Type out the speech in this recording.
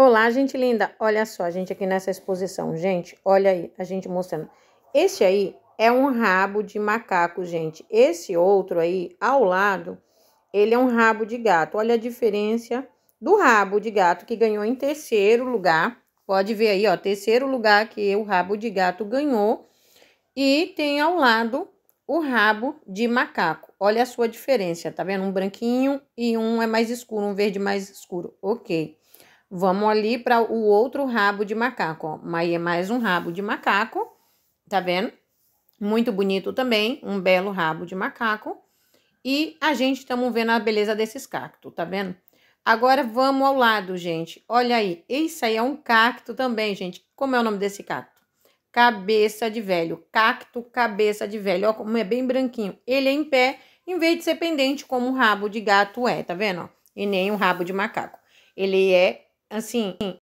Olá, gente linda! Olha só, a gente aqui nessa exposição. Gente, olha aí, a gente mostrando. Esse aí é um rabo de macaco, gente. Esse outro aí, ao lado, ele é um rabo de gato. Olha a diferença do rabo de gato que ganhou em terceiro lugar. Pode ver aí, ó, terceiro lugar que o rabo de gato ganhou. E tem ao lado o rabo de macaco. Olha a sua diferença, tá vendo? Um branquinho e um é mais escuro, um verde mais escuro. Ok. Vamos ali para o outro rabo de macaco, ó. Mas é mais um rabo de macaco, tá vendo? Muito bonito também, um belo rabo de macaco. E a gente estamos vendo a beleza desses cactos, tá vendo? Agora vamos ao lado, gente. Olha aí, esse aí é um cacto também, gente. Como é o nome desse cacto? Cabeça de velho. Cacto cabeça de velho. Ó, como é bem branquinho. Ele é em pé, em vez de ser pendente como um rabo de gato é, tá vendo? Ó? E nem um rabo de macaco. Ele é assim,